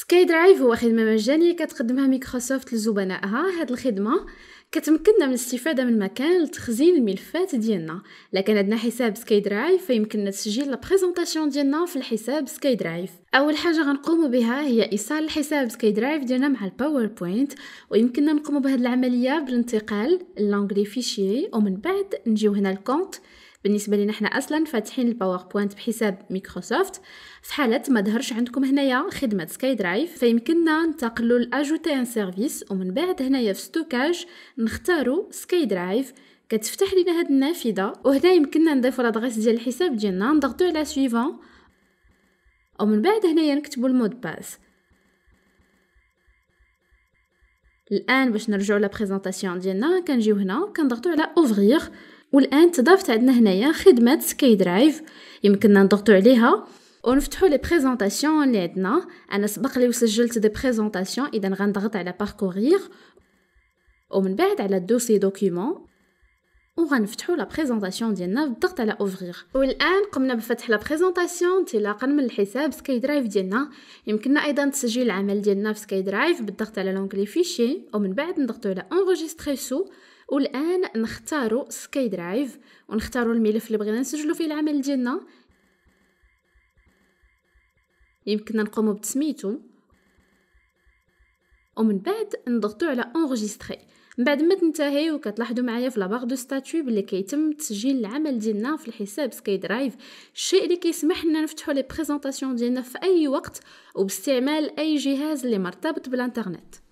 سكاي درايف هو خدمة مجانية كتقدمها ميكروسوفت لزبنائها هاد الخدمة كتمكننا من الاستفادة من مكان لتخزين الملفات ديالنا لكن عندنا حساب سكاي درايف فيمكننا تسجيل لابريزونطاسيون ديالنا في الحساب سكاي درايف اول حاجة غنقوم بها هي ايصال الحساب سكاي درايف ديالنا مع الباوربوينت ويمكننا نقوم بهاد العملية بالانتقال لانغلي فيشيي ومن بعد نجيو هنا الكونت بالنسبه لنا احنا اصلا فاتحين الباوربوينت بحساب مايكروسوفت في حاله ما ظهرش عندكم هنايا خدمه سكاي درايف فيمكننا ننتقلوا لاجوتي ان سيرفيس ومن بعد هنايا في ستوكاج نختاروا سكاي درايف كتفتح لنا هاد النافذه وهنا يمكننا نضيفوا لادريس ديال الحساب ديالنا نضغطوا على سويفون ومن بعد هنايا نكتبوا المود باس الان باش نرجعوا لا بريزونطاسيون ديالنا كنجيو هنا كنضغطوا على اوفغيغ والان تضافت عندنا هنايا خدمه سكاي درايف يمكننا نضغطوا عليها ونفتحوا لي بريزونطاسيون اللي عندنا انا سبق لي وسجلت دي بريزونطاسيون اذا غنضغط على باركورير ومن بعد على الدوسي دوكيومون وغنفتحوا لا بريزونطاسيون ديالنا بالضغط على اوفرير والان قمنا بفتح لا بريزونطاسيون انطلاقا من الحساب سكاي درايف ديالنا يمكننا ايضا تسجيل العمل ديالنا في سكاي درايف بالضغط على لونغلي فيشي ومن بعد نضغطوا على انريجستري سو والان نختاروا سكاي درايف ونختاروا الملف اللي بغينا نسجلوا فيه العمل ديالنا يمكننا نقوموا بتسميته ومن بعد نضغطوا على انغيستري من بعد ما تنتهي وكتلاحظوا معايا في لاباغ دو ستاتوي بلي كيتم تسجيل العمل ديالنا في الحساب سكاي درايف الشيء اللي كيسمح لنا نفتحوا لي بريزونطاسيون ديالنا في اي وقت وباستعمال اي جهاز اللي مرتبط بالانترنت